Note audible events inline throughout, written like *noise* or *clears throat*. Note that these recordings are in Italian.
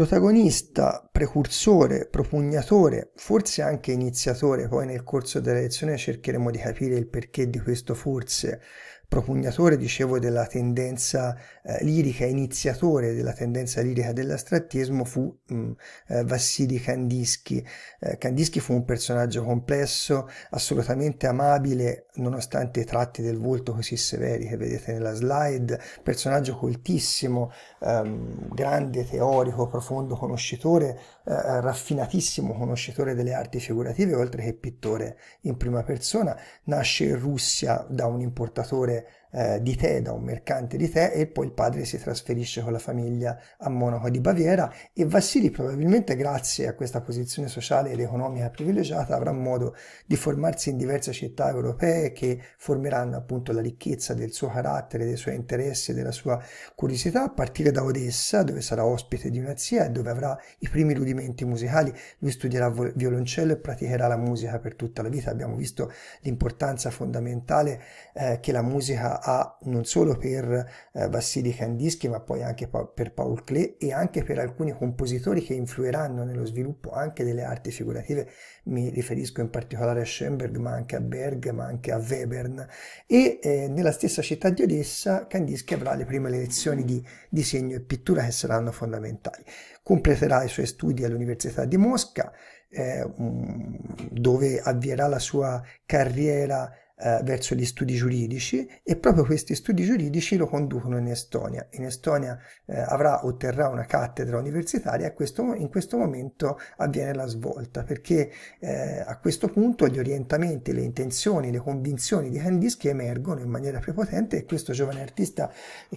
protagonista, precursore, propugnatore, forse anche iniziatore, poi nel corso della lezione cercheremo di capire il perché di questo forse, propugnatore, dicevo, della tendenza eh, lirica, iniziatore della tendenza lirica dell'astrattismo fu mm, eh, Vassili Kandinsky. Eh, Kandinsky fu un personaggio complesso, assolutamente amabile, nonostante i tratti del volto così severi che vedete nella slide, personaggio coltissimo, ehm, grande teorico, profondo conoscitore, eh, eh, raffinatissimo conoscitore delle arti figurative, oltre che pittore in prima persona, nasce in Russia da un importatore eh, di tè da un mercante di tè e poi il padre si trasferisce con la famiglia a Monaco di Baviera e Vassili probabilmente grazie a questa posizione sociale ed economica privilegiata avrà modo di formarsi in diverse città europee che formeranno appunto la ricchezza del suo carattere, dei suoi interessi e della sua curiosità a partire da Odessa dove sarà ospite di una zia e dove avrà i primi rudimenti musicali, lui studierà violoncello e praticherà la musica per tutta la vita, abbiamo visto l'importanza fondamentale eh, che la musica Spada non solo per eh, Vassili Kandinsky ma poi anche pa- per Paul Klee e anche per alcuni compositori che influiranno nello sviluppo anche delle arti figurative, mi riferisco in particolare a Schoenberg ma anche a Berg ma anche a Webern e eh, nella stessa città di Odessa Kandinsky avrà le prime lezioni di disegno e pittura che saranno fondamentali. Completerà i suoi studi all'Università di Mosca eh, mm, dove avvierà la sua carriera eh, verso gli studi giuridici e proprio questi studi giuridici lo conducono in Estonia. In Estonia eh, avrà, otterrà una cattedra universitaria e questo, in questo momento avviene la svolta perché eh, a questo punto gli orientamenti, le intenzioni, le convinzioni di che emergono in maniera prepotente e questo giovane artista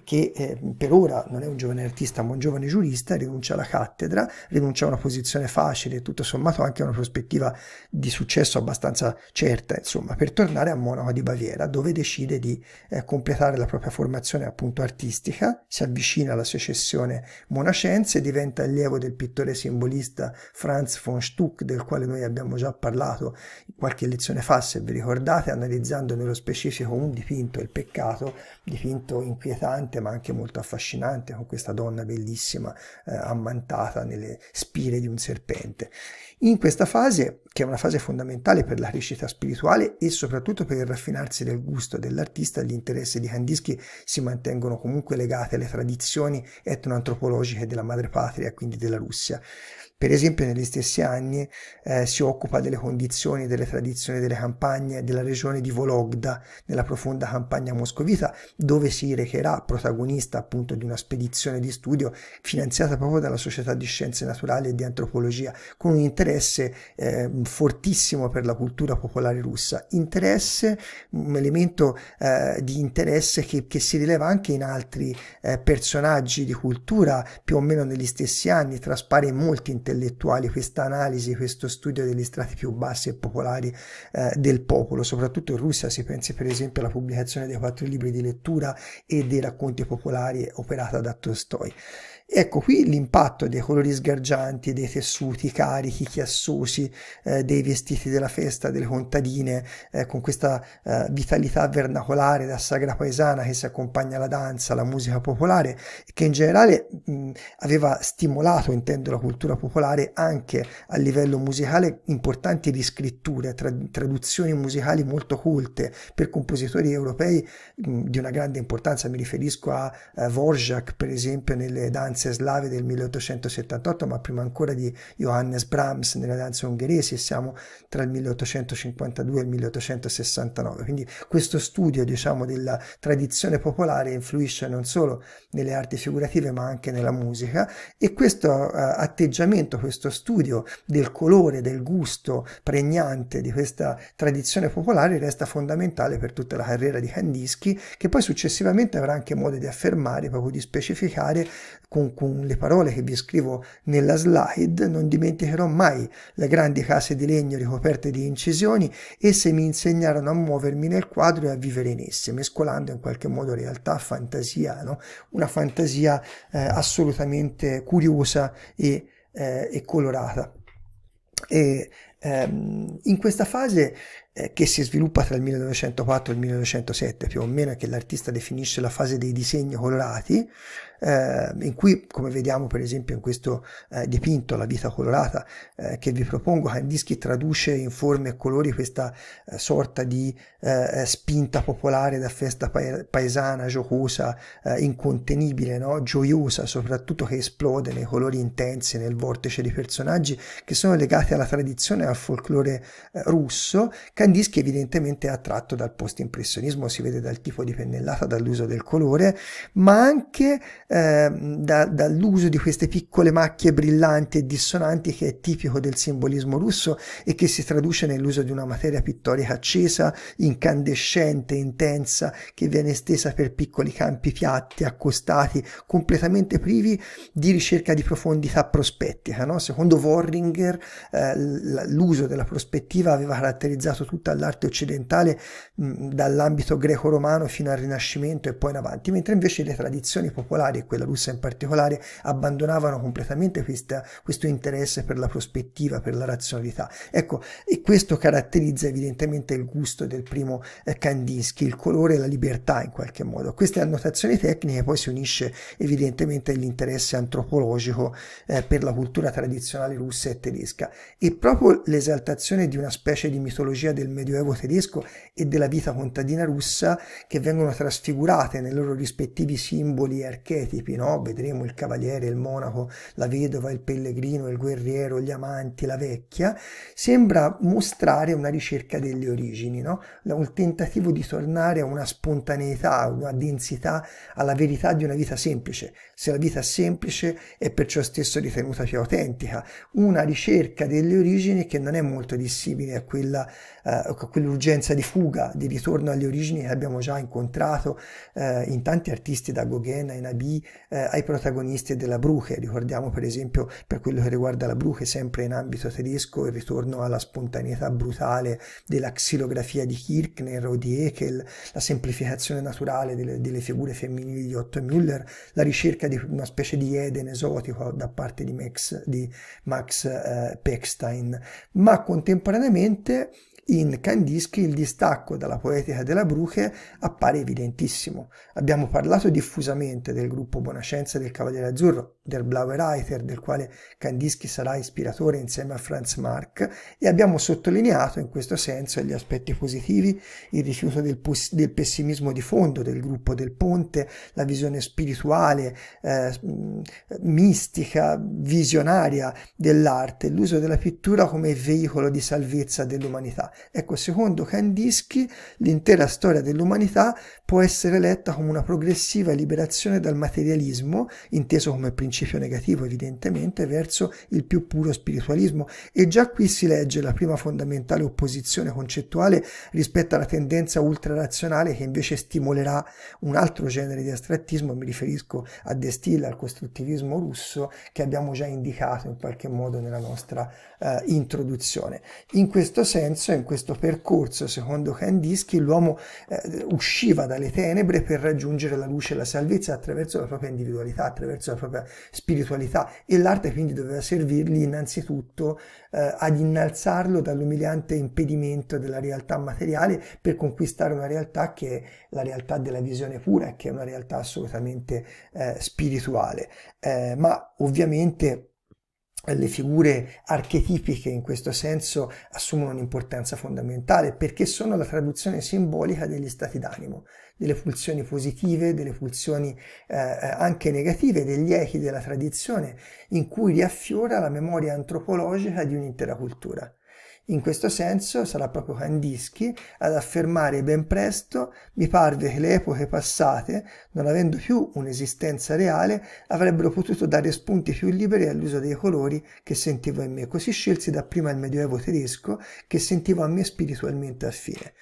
che eh, per ora non è un giovane artista ma un giovane giurista rinuncia alla cattedra, rinuncia a una posizione facile, tutto sommato anche a una prospettiva di successo abbastanza certa, insomma, per tornare a Monaco Monova di Baviera dove decide di eh, completare la propria formazione appunto artistica, si avvicina alla secessione monacense, diventa allievo del pittore simbolista Franz von Stuck del quale noi abbiamo già parlato qualche lezione fa se vi ricordate analizzando nello specifico un dipinto, Il peccato, dipinto inquietante ma anche molto affascinante con questa donna bellissima eh, ammantata nelle spire di un serpente. In questa fase, che è una fase fondamentale per la crescita spirituale e soprattutto per il raffinarsi del gusto dell'artista, gli interessi di Kandinsky si mantengono comunque legati alle tradizioni etnoantropologiche della madrepatria, quindi della Russia. Per esempio negli stessi anni eh, si occupa delle condizioni, delle tradizioni delle campagne della regione di Vologda, nella profonda campagna moscovita, dove si recherà protagonista appunto di una spedizione di studio finanziata proprio dalla Società di Scienze Naturali e di Antropologia, con un interesse eh, fortissimo per la cultura popolare russa. Interesse, un elemento eh, di interesse che, che, si rileva anche in altri eh, personaggi di cultura, più o meno negli stessi anni, traspare in molti interessi intellettuali, questa analisi, questo studio degli strati più bassi e popolari eh, del popolo, soprattutto in Russia si pensi per esempio alla pubblicazione dei quattro libri di lettura e dei racconti popolari operata da Tolstoi. Ecco qui l'impatto dei colori sgargianti, dei tessuti carichi, chiassosi, eh, dei vestiti della festa, delle contadine, eh, con questa eh, vitalità vernacolare da sagra paesana che si accompagna alla danza, alla musica popolare, che in generale mh, aveva stimolato, intendo, la cultura popolare anche a livello musicale importanti riscritture, tra, traduzioni musicali molto culte per compositori europei mh, di una grande importanza. Mi riferisco a, a Vorjak, per esempio, nelle danze danze slave del 1878, ma prima ancora di Johannes Brahms nelle danze ungheresi e siamo tra il 1852 e il 1869. Quindi questo studio diciamo, della tradizione popolare influisce non solo nelle arti figurative ma anche nella musica e questo uh, atteggiamento, questo studio del colore, del gusto pregnante di questa tradizione popolare resta fondamentale per tutta la carriera di Kandinsky che poi successivamente avrà anche modo di affermare, proprio di specificare con con, con le parole che vi scrivo nella slide, non dimenticherò mai le grandi case di legno ricoperte di incisioni, esse mi insegnarono a muovermi nel quadro e a vivere in esse, mescolando in qualche modo realtà, e fantasia, no? una fantasia eh, assolutamente curiosa e, eh, e colorata. E, ehm, in questa fase eh, che si sviluppa tra il 1904 e il 1907 più o meno che l'artista definisce la fase dei disegni colorati eh, in cui come vediamo per esempio in questo eh, dipinto La vita colorata eh, che vi propongo Kandinsky traduce in forme e colori questa eh, sorta di eh, spinta popolare da festa pa paesana giocosa incontenibile no? gioiosa soprattutto che esplode nei colori intensi nel vortice di personaggi che sono legati alla tradizione al folklore russo che Kandinsky evidentemente è attratto dal post-impressionismo, si vede dal tipo di pennellata, dall'uso del colore, ma anche eh, da, dall'uso di queste piccole macchie brillanti e dissonanti che è tipico del simbolismo russo e che si traduce nell'uso di una materia pittorica accesa, incandescente, intensa, che viene estesa per piccoli campi piatti, accostati, completamente privi di ricerca di profondità prospettica. No? Secondo Vorringer eh, l'uso della prospettiva aveva caratterizzato tutta l'arte occidentale dall'ambito greco-romano fino al Rinascimento e poi in avanti, mentre invece le tradizioni popolari, e quella russa in particolare, abbandonavano completamente questa, questo interesse per la prospettiva, per la razionalità. Ecco, e questo caratterizza evidentemente il gusto del primo eh, Kandinsky, il colore e la libertà in qualche modo. A queste annotazioni tecniche poi si unisce evidentemente l'interesse antropologico eh, per la cultura tradizionale russa e tedesca e proprio l'esaltazione di una specie di mitologia del del medioevo tedesco e della vita contadina russa che vengono trasfigurate nei loro rispettivi simboli e archetipi, no? vedremo il cavaliere, il monaco, la vedova, il pellegrino, il guerriero, gli amanti, la vecchia, sembra mostrare una ricerca delle origini, no? un tentativo di tornare a una spontaneità, a una densità, alla verità di una vita semplice. Se la vita è semplice è perciò stesso ritenuta più autentica, una ricerca delle origini che non è molto dissimile a quella eh, eh, quell'urgenza di fuga, di ritorno alle origini che abbiamo già incontrato eh, in tanti artisti da Gauguin ai Nabi eh, ai protagonisti della Bruche. Ricordiamo per esempio per quello che riguarda la Bruche sempre in ambito tedesco il ritorno alla spontaneità brutale della xilografia di Kirchner o di Ekel, la semplificazione naturale delle, delle figure femminili di Otto Müller, la ricerca di una specie di Eden esotico da parte di Max, di Max eh, Pechstein, ma contemporaneamente in Kandinsky il distacco dalla poetica della Bruche appare evidentissimo. Abbiamo parlato diffusamente del gruppo Bonascienza del Cavaliere Azzurro, del Blaue Reiter, del quale Kandinsky sarà ispiratore insieme a Franz Marc, e abbiamo sottolineato in questo senso gli aspetti positivi, il rifiuto del, del pessimismo di fondo del gruppo del Ponte, la visione spirituale, eh, mistica, visionaria dell'arte, l'uso della pittura come veicolo di salvezza dell'umanità. Ecco, secondo Kandinsky, l'intera storia dell'umanità può essere letta come una progressiva liberazione dal materialismo, inteso come principio negativo evidentemente, verso il più puro spiritualismo. E già qui si legge la prima fondamentale opposizione concettuale rispetto alla tendenza ultrarazionale che invece stimolerà un altro genere di astrattismo, mi riferisco a Destilla, al costruttivismo russo, che abbiamo già indicato in qualche modo nella nostra eh, introduzione. In questo senso, in in questo percorso, secondo Kandinsky, l'uomo eh, usciva dalle tenebre per raggiungere la luce e la salvezza attraverso la propria individualità, attraverso la propria spiritualità e l'arte quindi doveva servirgli innanzitutto eh, ad innalzarlo dall'umiliante impedimento della realtà materiale per conquistare una realtà che è la realtà della visione pura, che è una realtà assolutamente eh, spirituale. Eh, ma ovviamente le figure archetipiche in questo senso assumono un'importanza fondamentale perché sono la traduzione simbolica degli stati d'animo, delle pulsioni positive, delle pulsioni eh, eh anche negative, degli echi della tradizione in cui riaffiora la memoria antropologica di un'intera cultura. In questo senso sarà proprio Kandinsky ad affermare ben presto mi parve che le epoche passate, non avendo più un'esistenza reale, avrebbero potuto dare spunti più liberi all'uso dei colori che sentivo in me. Così scelsi dapprima il Medioevo tedesco che sentivo a me spiritualmente affine.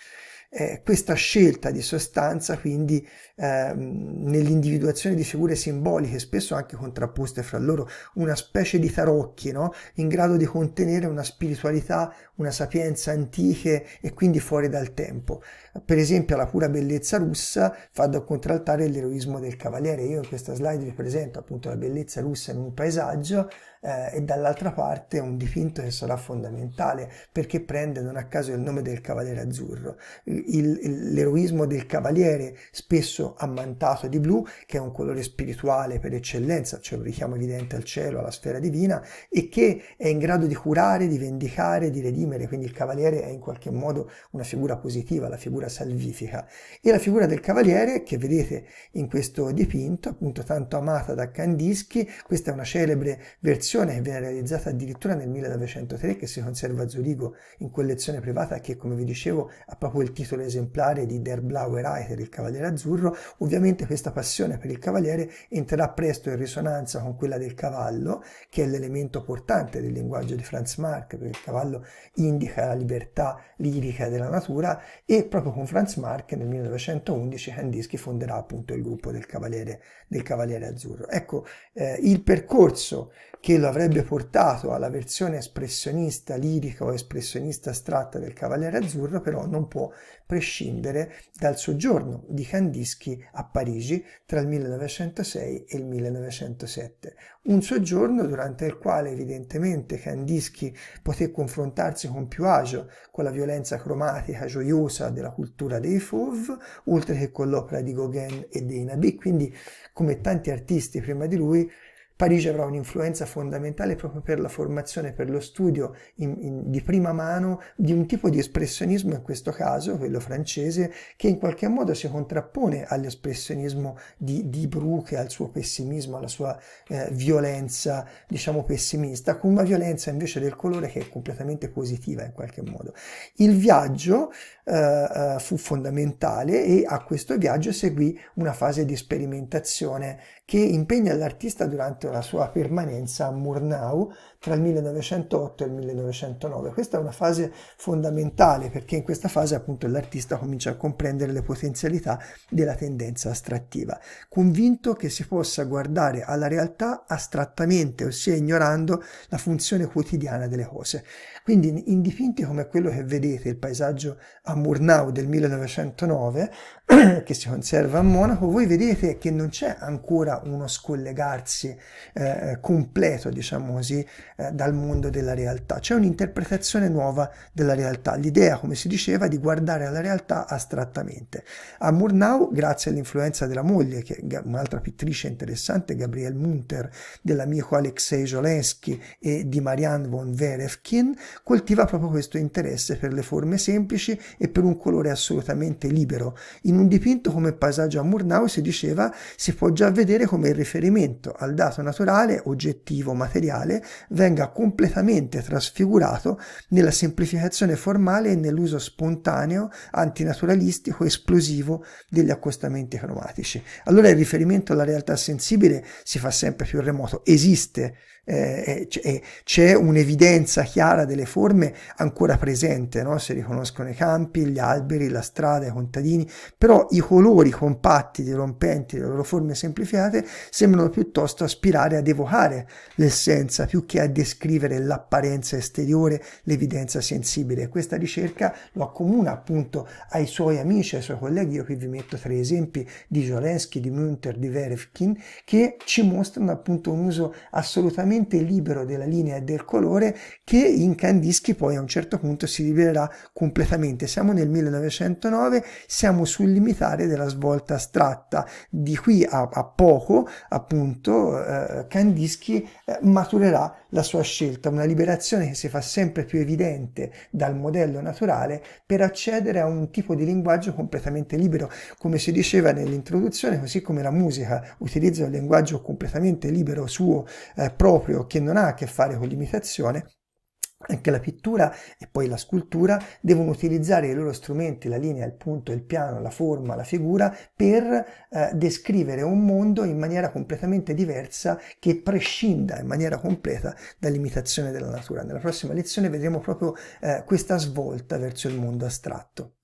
Eh, questa scelta di sostanza quindi ehm, nell'individuazione di figure simboliche spesso anche contrapposte fra loro una specie di tarocchi no? in grado di contenere una spiritualità una sapienza antiche e quindi fuori dal tempo per esempio la pura bellezza russa fa da contraltare l'eroismo del cavaliere. Io in questa slide vi presento appunto la bellezza russa in un paesaggio eh, e dall'altra parte un dipinto che sarà fondamentale perché prende non a caso il nome del cavaliere azzurro. l'eroismo del cavaliere spesso ammantato di blu che è un colore spirituale per eccellenza, cioè un richiamo evidente al cielo, alla sfera divina e che è in grado di curare, di vendicare, di redimere. Quindi il cavaliere è in qualche modo una figura positiva, la figura figura salvifica e la figura del cavaliere che vedete in questo dipinto, appunto tanto amata da Kandinsky, questa è una celebre versione che viene realizzata addirittura nel 1903 che si conserva a Zurigo in collezione privata che come vi dicevo ha proprio il titolo esemplare di Der Blaue Reiter, il cavaliere azzurro, ovviamente questa passione per il cavaliere entrerà presto in risonanza con quella del cavallo che è l'elemento portante del linguaggio di Franz Marc, perché il cavallo indica la libertà lirica della natura e proprio con Franz Marc nel 1911 Kandinsky fonderà appunto il gruppo del Cavaliere, del Cavaliere Azzurro. Ecco, eh, il percorso che lo avrebbe portato alla versione espressionista lirica o espressionista astratta del Cavaliere Azzurro però non può prescindere dal soggiorno di Kandinsky a Parigi tra il 1906 e il 1907, un soggiorno durante il quale evidentemente Kandinsky poté confrontarsi con più agio con la violenza cromatica gioiosa della cultura dei Fauve, oltre che con l'opera di Gauguin e dei Nabi. Quindi, come tanti artisti prima di lui, Parigi avrà un'influenza fondamentale proprio per la formazione, per lo studio in, in, di prima mano di un tipo di espressionismo, in questo caso quello francese, che in qualche modo si contrappone all'espressionismo di, di Brucke, al suo pessimismo, alla sua eh, violenza, diciamo pessimista, con una violenza invece del colore che è completamente positiva in qualche modo. Il viaggio eh, eh fu fondamentale e a questo viaggio seguì una fase di sperimentazione che impegna l'artista durante durante la sua permanenza a Murnau tra il 1908 e il 1909. Questa è una fase fondamentale perché in questa fase appunto l'artista comincia a comprendere le potenzialità della tendenza astrattiva, convinto che si possa guardare alla realtà astrattamente, ossia ignorando la funzione quotidiana delle cose. Quindi in dipinti come quello che vedete, il paesaggio a Murnau del 1909, *clears throat* che si conserva a Monaco, voi vedete che non c'è ancora uno scollegarsi eh, completo, diciamo così, eh, dal mondo della realtà. C'è un'interpretazione nuova della realtà, l'idea, come si diceva, di guardare alla realtà astrattamente. A Murnau, grazie all'influenza della moglie, che è un'altra pittrice interessante, Gabriel Munter, dell'amico Alexei Jolensky e di Marianne von Verefkin, coltiva proprio questo interesse per le forme semplici e per un colore assolutamente libero. In un dipinto come Paesaggio a Murnau si diceva si può già vedere come il riferimento al dato stato naturale, oggettivo, materiale, venga completamente trasfigurato nella semplificazione formale e nell'uso spontaneo, antinaturalistico, esplosivo degli accostamenti cromatici. Allora il riferimento alla realtà sensibile si fa sempre più remoto, esiste eh, eh, eh, c'è un'evidenza chiara delle forme ancora presente, no? si riconoscono i campi, gli alberi, la strada, i contadini, però i colori compatti, dirompenti, le loro forme semplificate sembrano piuttosto aspirare ad evocare l'essenza più che a descrivere l'apparenza esteriore, l'evidenza sensibile. Questa ricerca lo accomuna appunto ai suoi amici, ai suoi colleghi, io qui vi metto tre esempi di Zolensky, di Münter, di Verevkin, che ci mostrano appunto un uso assolutamente completamente libero della linea e del colore che in Kandinsky poi a un certo punto si libererà completamente. Siamo nel 1909, siamo sul limitare della svolta astratta. Di qui a, a poco, appunto, eh, Kandinsky eh, maturerà la sua scelta, una liberazione che si fa sempre più evidente dal modello naturale per accedere a un tipo di linguaggio completamente libero. Come si diceva nell'introduzione, così come la musica utilizza un linguaggio completamente libero suo, eh, proprio, proprio che non ha a che fare con l'imitazione, anche la pittura e poi la scultura devono utilizzare i loro strumenti, la linea, il punto, il piano, la forma, la figura, per eh, descrivere un mondo in maniera completamente diversa che prescinda in maniera completa dall'imitazione della natura. Nella prossima lezione vedremo proprio eh, questa svolta verso il mondo astratto.